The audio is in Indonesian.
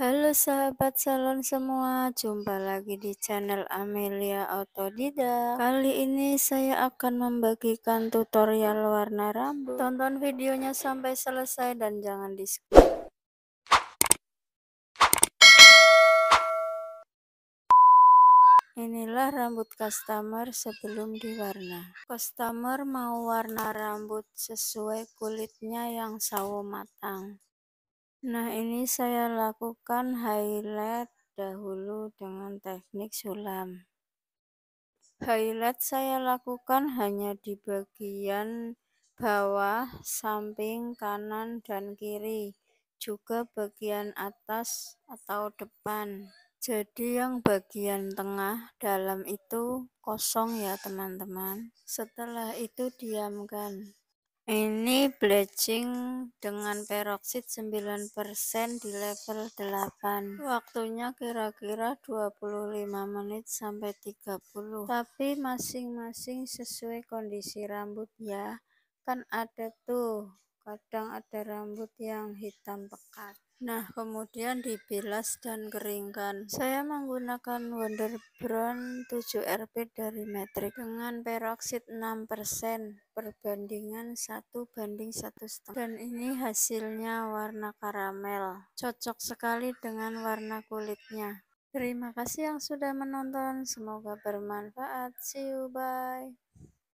Halo sahabat salon semua, jumpa lagi di channel Amelia Autodidak. Kali ini saya akan membagikan tutorial warna rambut. Tonton videonya sampai selesai dan jangan di skip. Inilah rambut customer sebelum diwarna. Customer mau warna rambut sesuai kulitnya yang sawo matang. Nah, ini saya lakukan highlight dahulu dengan teknik sulam. Highlight saya lakukan hanya di bagian bawah, samping kanan dan kiri, juga bagian atas atau depan. Jadi yang bagian tengah dalam itu kosong ya teman-teman. Setelah itu diamkan. Ini bleaching dengan peroksid 9% di level 8. Waktunya kira-kira 25 menit sampai 30. Tapi masing-masing sesuai kondisi rambut ya. Kan ada tuh kadang ada rambut yang hitam pekat. Nah, kemudian dibilas dan keringkan. Saya menggunakan Wonder Brown 7 rp dari metrik dengan peroksid 6% perbandingan 1 banding 1,5. Dan ini hasilnya warna karamel. Cocok sekali dengan warna kulitnya. Terima kasih yang sudah menonton. Semoga bermanfaat. See you, bye.